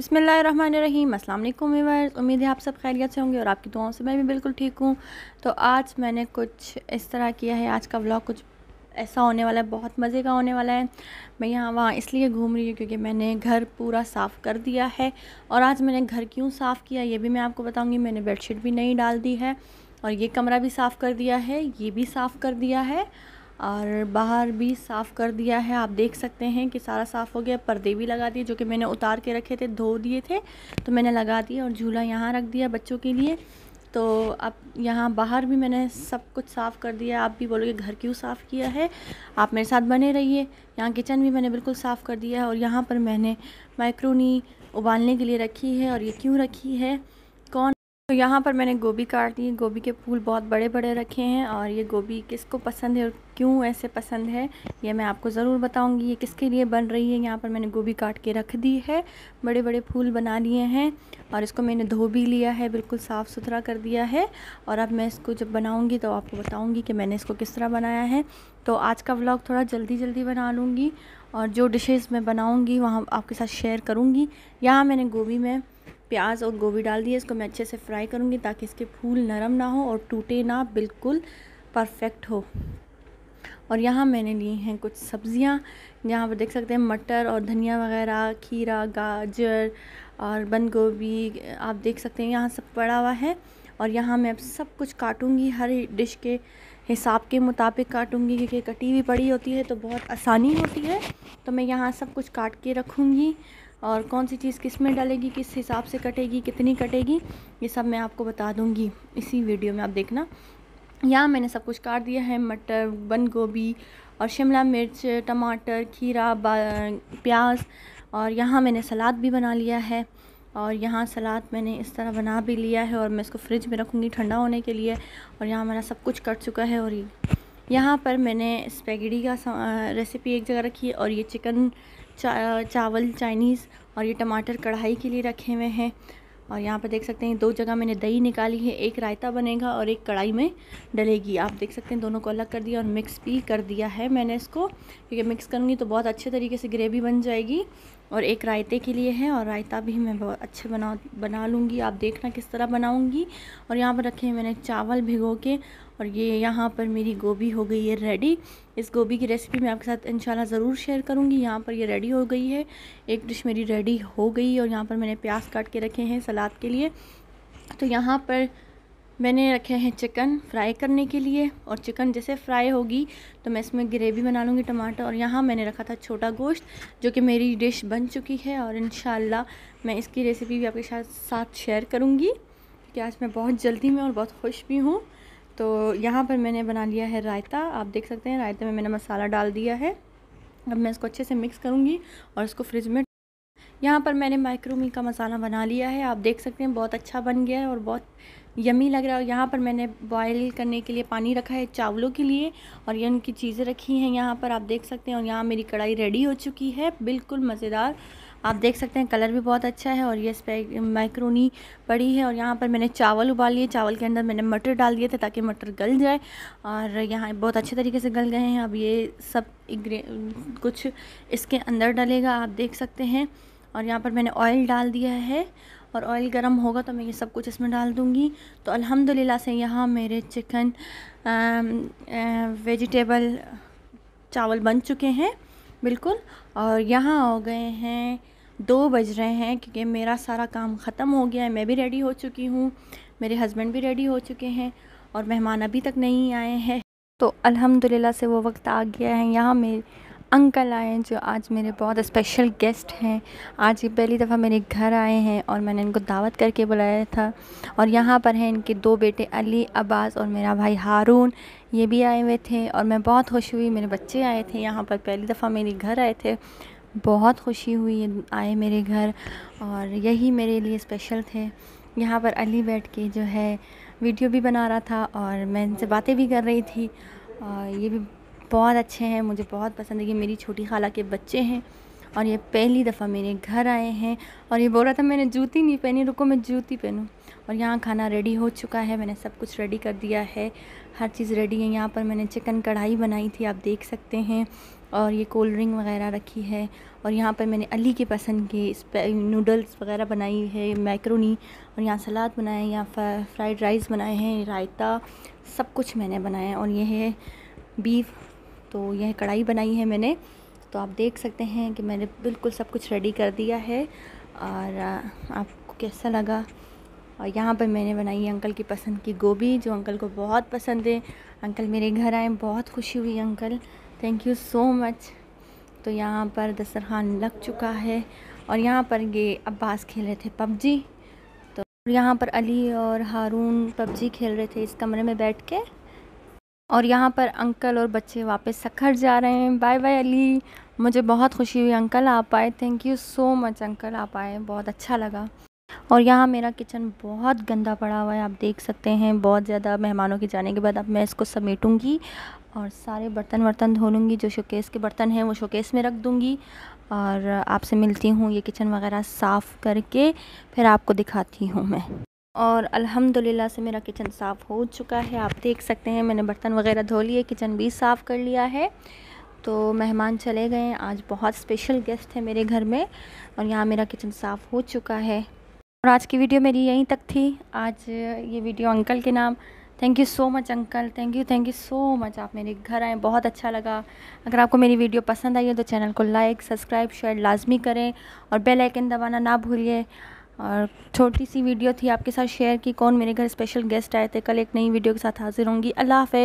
बसमीम अस्सलाम वालेकुम उम्मीद है आप सब खैरियत से होंगे और आपकी दुआओं से मैं भी बिल्कुल ठीक हूँ तो आज मैंने कुछ इस तरह किया है आज का व्लॉग कुछ ऐसा होने वाला है बहुत मज़े का होने वाला है मैं यहाँ वहाँ इसलिए घूम रही हूँ क्योंकि मैंने घर पूरा साफ़ कर दिया है और आज मैंने घर क्यों साफ़ किया ये भी मैं आपको बताऊँगी मैंने बेडशीट भी नहीं डाल दी है और ये कमरा भी साफ़ कर दिया है ये भी साफ़ कर दिया है और बाहर भी साफ़ कर दिया है आप देख सकते हैं कि सारा साफ़ हो गया पर्दे भी लगा दिए जो कि मैंने उतार के रखे थे धो दिए थे तो मैंने लगा दिए और झूला यहाँ रख दिया बच्चों के लिए तो अब यहाँ बाहर भी मैंने सब कुछ साफ़ कर दिया आप भी बोलोगे घर क्यों साफ़ किया है आप मेरे साथ बने रहिए यहाँ किचन भी मैंने बिल्कुल साफ़ कर दिया है और यहाँ पर मैंने माइक्रोनी उबालने के लिए रखी है और ये क्यों रखी है तो यहाँ पर मैंने गोभी काट दी गोभी के फूल बहुत बड़े बड़े रखे हैं और ये गोभी किसको पसंद है और क्यों ऐसे पसंद है ये मैं आपको ज़रूर बताऊंगी ये किसके लिए बन रही है यहाँ पर मैंने गोभी काट के रख दी है बड़े बड़े फूल बना लिए हैं और इसको मैंने धो भी लिया है बिल्कुल साफ़ सुथरा कर दिया है और अब मैं इसको जब बनाऊँगी तो आपको बताऊँगी कि मैंने इसको किस तरह बनाया है तो आज का व्लॉग थोड़ा जल्दी जल्दी बना लूँगी और जो डिशेज़ मैं बनाऊँगी वहाँ आपके साथ शेयर करूँगी यहाँ मैंने गोभी में प्याज और गोभी डाल दिए इसको मैं अच्छे से फ्राई करूँगी ताकि इसके फूल नरम ना हो और टूटे ना बिल्कुल परफेक्ट हो और यहाँ मैंने ली हैं कुछ सब्ज़ियाँ यहाँ पर देख सकते हैं मटर और धनिया वगैरह खीरा गाजर और बंद गोभी आप देख सकते हैं यहाँ सब पड़ा हुआ है और यहाँ मैं अब सब कुछ काटूँगी हर डिश के हिसाब के मुताबिक काटूँगी क्योंकि कटी हुई पड़ी होती है तो बहुत आसानी होती है तो मैं यहाँ सब कुछ काट के रखूँगी और कौन सी चीज़ किस में डलेगी किस हिसाब से कटेगी कितनी कटेगी ये सब मैं आपको बता दूँगी इसी वीडियो में आप देखना यहाँ मैंने सब कुछ काट दिया है मटर बंद गोभी और शिमला मिर्च टमाटर खीरा प्याज और यहाँ मैंने सलाद भी बना लिया है और यहाँ सलाद मैंने इस तरह बना भी लिया है और मैं इसको फ्रिज में रखूँगी ठंडा होने के लिए और यहाँ मेरा सब कुछ कट चुका है और यहाँ पर मैंने स्पेगेटी का रेसिपी एक जगह रखी है और ये चिकन चा, चावल चाइनीज़ और ये टमाटर कढ़ाई के लिए रखे हुए हैं और यहाँ पर देख सकते हैं दो जगह मैंने दही निकाली है एक रायता बनेगा और एक कढ़ाई में डलेगी आप देख सकते हैं दोनों को अलग कर दिया और मिक्स भी कर दिया है मैंने इसको क्योंकि मिक्स करूँगी तो बहुत अच्छे तरीके से ग्रेवी बन जाएगी और एक रायते के लिए है और रायता भी मैं बहुत अच्छे बना बना लूँगी आप देखना किस तरह बनाऊँगी और यहाँ पर रखे हैं मैंने चावल भिगो के और ये यहाँ पर मेरी गोभी हो गई है रेडी इस गोभी की रेसिपी मैं आपके साथ इंशाल्लाह ज़रूर शेयर करूँगी यहाँ पर ये रेडी हो गई है एक डिश मेरी रेडी हो गई और यहाँ पर मैंने प्याज काट के रखे हैं सलाद के लिए तो यहाँ पर मैंने रखे हैं चिकन फ्राई करने के लिए और चिकन जैसे फ्राई होगी तो मैं इसमें ग्रेवी बना लूँगी टमाटर और यहाँ मैंने रखा था छोटा गोश्त जो कि मेरी डिश बन चुकी है और इन मैं इसकी रेसिपी भी आपके साथ साथ शेयर करूँगी क्योंकि आज मैं बहुत जल्दी में और बहुत खुश भी हूँ तो यहाँ पर मैंने बना लिया है रायता आप देख सकते हैं रायते में मैंने मसाला डाल दिया है अब मैं इसको अच्छे से मिक्स करूँगी और इसको फ्रिज में यहाँ पर मैंने माइक्रोमी का मसाला बना लिया है आप देख सकते हैं बहुत अच्छा बन गया है और बहुत यमी लग रहा है यहाँ पर मैंने बॉयल करने के लिए पानी रखा है चावलों के लिए और ये उनकी चीज़ें रखी हैं यहाँ पर आप देख सकते हैं और यहाँ मेरी कढ़ाई रेडी हो चुकी है बिल्कुल मज़ेदार आप देख सकते हैं कलर भी बहुत अच्छा है और ये इस पर मैक्रोनी पड़ी है और यहाँ पर मैंने चावल उबाल लिए चावल के अंदर मैंने मटर डाल दिए थे ताकि मटर गल जाए और यहाँ बहुत अच्छे तरीके से गल गए हैं अब ये सब कुछ इसके अंदर डलेगा आप देख सकते हैं और यहाँ पर मैंने ऑयल डाल दिया है और ऑयल गर्म होगा तो मैं ये सब कुछ इसमें डाल दूँगी तो अल्हम्दुलिल्लाह से यहाँ मेरे चिकन आ, आ, वेजिटेबल चावल बन चुके हैं बिल्कुल और यहाँ हो गए हैं दो बज रहे हैं क्योंकि मेरा सारा काम ख़त्म हो गया है मैं भी रेडी हो चुकी हूँ मेरे हस्बैंड भी रेडी हो चुके हैं और मेहमान अभी तक नहीं आए हैं तो अल्हम्दुलिल्लाह से वो वक्त आ गया है यहाँ मेरे अंकल आए जो आज मेरे बहुत स्पेशल गेस्ट हैं आज ये पहली दफ़ा मेरे घर आए हैं और मैंने इनको दावत करके बुलाया था और यहाँ पर हैं इनके दो बेटे अली अब्बास और मेरा भाई हारून ये भी आए हुए थे और मैं बहुत खुश हुई मेरे बच्चे आए थे यहाँ पर पहली दफ़ा मेरे घर आए थे बहुत खुशी हुई आए मेरे घर और यही मेरे लिए स्पेशल थे यहाँ पर अली बैठ के जो है वीडियो भी बना रहा था और मैं इनसे बातें भी कर रही थी और ये भी बहुत अच्छे हैं मुझे बहुत पसंद है ये मेरी छोटी खाला के बच्चे हैं और ये पहली दफ़ा मेरे घर आए हैं और ये बोल रहा था मैंने जूती नहीं पहनी रुको मैं जूती पहनूँ और यहाँ खाना रेडी हो चुका है मैंने सब कुछ रेडी कर दिया है हर चीज़ रेडी है यहाँ पर मैंने चिकन कढ़ाई बनाई थी आप देख सकते हैं और ये कोल्ड ड्रिंक वगैरह रखी है और यहाँ पर मैंने अली के पसंद के नूडल्स वगैरह बनाई है मैक्रोनी और यहाँ सलाद बनाए यहाँ फ्राइड राइस बनाए हैं रायता सब कुछ मैंने बनाया और ये है बीफ तो यह कढ़ाई बनाई है मैंने तो आप देख सकते हैं कि मैंने बिल्कुल सब कुछ रेडी कर दिया है और आपको कैसा लगा और यहाँ पर मैंने बनाई अंकल की पसंद की गोभी जो अंकल को बहुत पसंद है अंकल मेरे घर आए बहुत खुशी हुई uncle thank you so much तो यहाँ पर दस्तरखान लग चुका है और यहाँ पर ये अब्बास खेल रहे थे पबजी तो यहाँ पर अली और हारून पबजी खेल रहे थे इस कमरे में बैठ के और यहाँ पर अंकल और बच्चे वापस सखर जा रहे हैं बाय बाय अली मुझे बहुत खुशी हुई अंकल आप आए thank you so much uncle आप आए बहुत अच्छा लगा और यहाँ मेरा किचन बहुत गंदा पड़ा हुआ है आप देख सकते हैं बहुत ज़्यादा मेहमानों के जाने के बाद अब मैं इसको समेटूँगी और सारे बर्तन वर्तन धो लूँगी जो शोकेस के बर्तन हैं वो शोकेस में रख दूँगी और आपसे मिलती हूँ ये किचन वगैरह साफ़ करके फिर आपको दिखाती हूँ मैं और अल्हम्दुलिल्लाह से मेरा किचन साफ़ हो चुका है आप देख सकते हैं मैंने बर्तन वगैरह धो लिए किचन भी साफ़ कर लिया है तो मेहमान चले गए आज बहुत स्पेशल गेस्ट है मेरे घर में और यहाँ मेरा किचन साफ़ हो चुका है और आज की वीडियो मेरी यहीं तक थी आज ये वीडियो अंकल के नाम thank you so much uncle thank you thank you so much आप मेरे घर आए बहुत अच्छा लगा अगर आपको मेरी वीडियो पसंद आई है तो चैनल को लाइक सब्सक्राइब शेयर लाजमी करें और बेल आइकन दबाना ना भूलिए और छोटी सी वीडियो थी आपके साथ शेयर की कौन मेरे घर स्पेशल गेस्ट आए थे कल एक नई वीडियो के साथ हाजिर होंगी अल्लाह हाफ